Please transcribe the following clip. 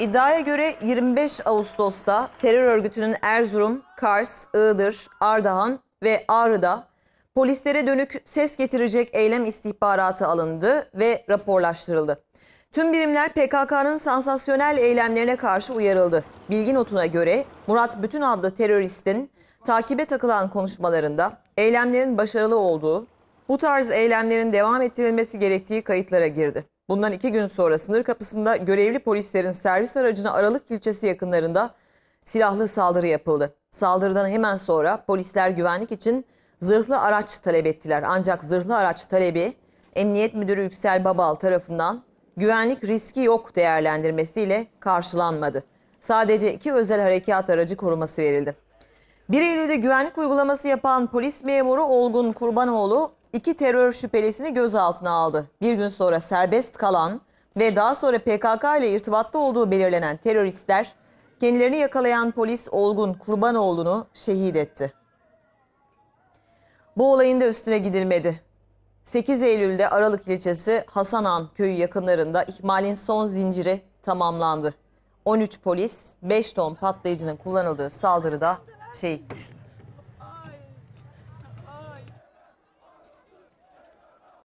İddiaya göre 25 Ağustos'ta terör örgütünün Erzurum, Kars, Iğdır, Ardahan ve Ağrı'da polislere dönük ses getirecek eylem istihbaratı alındı ve raporlaştırıldı. Tüm birimler PKK'nın sansasyonel eylemlerine karşı uyarıldı. Bilgi notuna göre Murat Bütün adlı teröristin takibe takılan konuşmalarında eylemlerin başarılı olduğu, bu tarz eylemlerin devam ettirilmesi gerektiği kayıtlara girdi. Bundan iki gün sonra sınır kapısında görevli polislerin servis aracına Aralık ilçesi yakınlarında silahlı saldırı yapıldı. Saldırıdan hemen sonra polisler güvenlik için zırhlı araç talep ettiler. Ancak zırhlı araç talebi Emniyet Müdürü Yüksel Babal tarafından güvenlik riski yok değerlendirmesiyle karşılanmadı. Sadece iki özel harekat aracı koruması verildi. 1 Eylül'de güvenlik uygulaması yapan polis memuru Olgun Kurbanoğlu iki terör şüphelisini gözaltına aldı. Bir gün sonra serbest kalan ve daha sonra PKK ile irtibatta olduğu belirlenen teröristler kendilerini yakalayan polis Olgun Kurbanoğlu'nu şehit etti. Bu olayın da üstüne gidilmedi. 8 Eylül'de Aralık ilçesi Hasanan köyü yakınlarında ihmalin son zinciri tamamlandı. 13 polis 5 ton patlayıcının kullanıldığı saldırıda Sí.